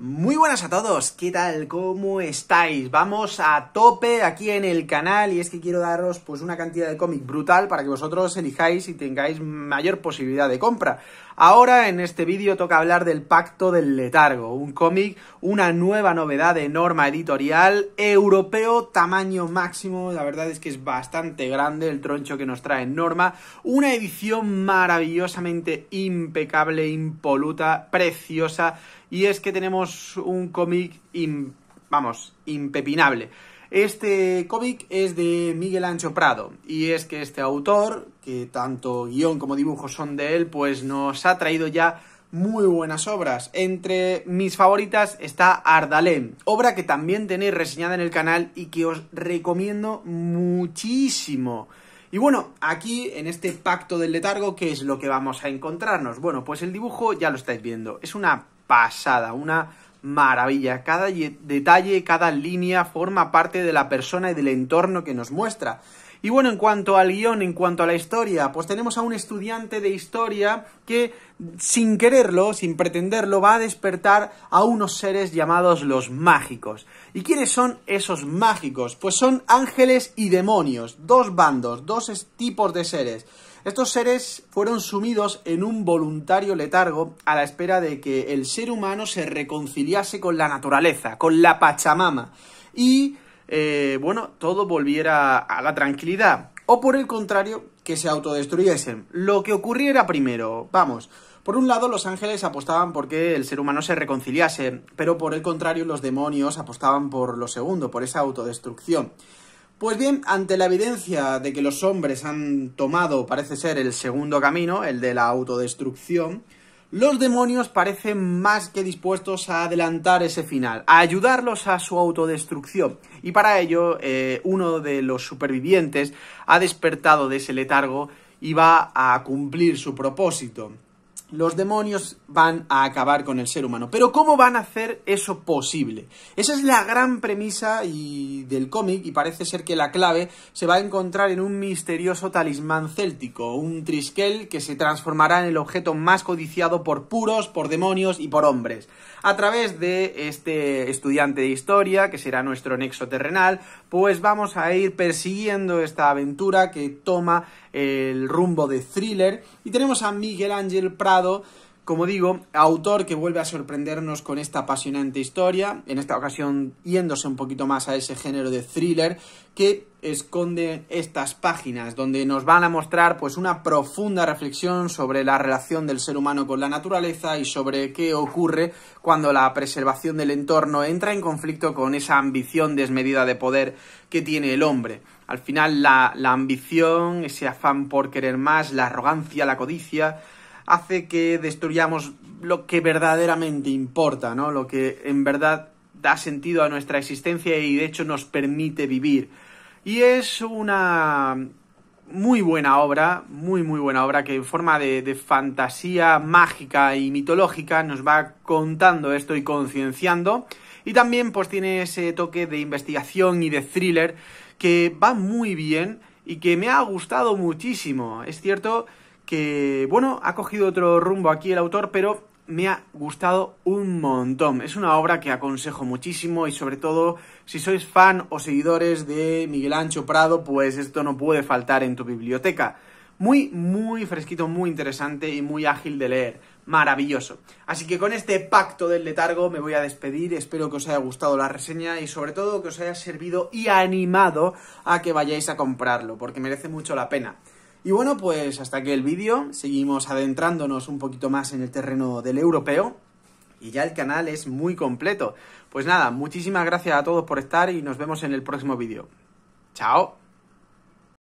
Muy buenas a todos, ¿qué tal? ¿Cómo estáis? Vamos a tope aquí en el canal y es que quiero daros pues una cantidad de cómic brutal para que vosotros elijáis y tengáis mayor posibilidad de compra. Ahora en este vídeo toca hablar del Pacto del Letargo, un cómic, una nueva novedad de norma editorial europeo, tamaño máximo, la verdad es que es bastante grande el troncho que nos trae norma, una edición maravillosamente impecable, impoluta, preciosa, y es que tenemos un cómic, vamos, impepinable. Este cómic es de Miguel Ancho Prado y es que este autor, que tanto guión como dibujo son de él, pues nos ha traído ya muy buenas obras. Entre mis favoritas está Ardalén. obra que también tenéis reseñada en el canal y que os recomiendo muchísimo. Y bueno, aquí en este pacto del letargo, ¿qué es lo que vamos a encontrarnos? Bueno, pues el dibujo ya lo estáis viendo. Es una pasada, una maravilla. Cada detalle, cada línea forma parte de la persona y del entorno que nos muestra. Y bueno, en cuanto al guión, en cuanto a la historia, pues tenemos a un estudiante de historia que, sin quererlo, sin pretenderlo, va a despertar a unos seres llamados los mágicos. ¿Y quiénes son esos mágicos? Pues son ángeles y demonios, dos bandos, dos tipos de seres. Estos seres fueron sumidos en un voluntario letargo a la espera de que el ser humano se reconciliase con la naturaleza, con la Pachamama, y, eh, bueno, todo volviera a la tranquilidad. O por el contrario, que se autodestruyesen. Lo que ocurriera primero, vamos, por un lado, los ángeles apostaban por que el ser humano se reconciliase, pero por el contrario, los demonios apostaban por lo segundo, por esa autodestrucción. Pues bien, ante la evidencia de que los hombres han tomado, parece ser, el segundo camino, el de la autodestrucción, los demonios parecen más que dispuestos a adelantar ese final, a ayudarlos a su autodestrucción. Y para ello, eh, uno de los supervivientes ha despertado de ese letargo y va a cumplir su propósito los demonios van a acabar con el ser humano. Pero ¿cómo van a hacer eso posible? Esa es la gran premisa del cómic y parece ser que la clave se va a encontrar en un misterioso talismán céltico, un Triskel que se transformará en el objeto más codiciado por puros, por demonios y por hombres. A través de este estudiante de historia, que será nuestro nexo terrenal, pues vamos a ir persiguiendo esta aventura que toma el rumbo de thriller. Y tenemos a Miguel Ángel Prado, como digo, autor que vuelve a sorprendernos con esta apasionante historia, en esta ocasión yéndose un poquito más a ese género de thriller que esconde estas páginas donde nos van a mostrar pues una profunda reflexión sobre la relación del ser humano con la naturaleza y sobre qué ocurre cuando la preservación del entorno entra en conflicto con esa ambición desmedida de poder que tiene el hombre. Al final la, la ambición, ese afán por querer más, la arrogancia, la codicia, hace que destruyamos lo que verdaderamente importa, ¿no? Lo que en verdad da sentido a nuestra existencia y de hecho nos permite vivir. Y es una muy buena obra, muy muy buena obra que en forma de, fantasía mágica y mitológica nos va contando esto y concienciando. Y también pues tiene ese toque de investigación y de thriller que va muy bien y que me ha gustado muchísimo. Es cierto que, bueno, ha cogido otro rumbo aquí el autor, pero me ha gustado un montón. Es una obra que aconsejo muchísimo y sobre todo si sois fan o seguidores de Miguel Ancho Prado, pues esto no puede faltar en tu biblioteca. Muy, muy fresquito, muy interesante y muy ágil de leer. Maravilloso. Así que con este pacto del letargo me voy a despedir. Espero que os haya gustado la reseña y sobre todo que os haya servido y animado a que vayáis a comprarlo, porque merece mucho la pena. Y bueno, pues hasta aquí el vídeo. Seguimos adentrándonos un poquito más en el terreno del europeo. Y ya el canal es muy completo. Pues nada, muchísimas gracias a todos por estar y nos vemos en el próximo vídeo. ¡Chao!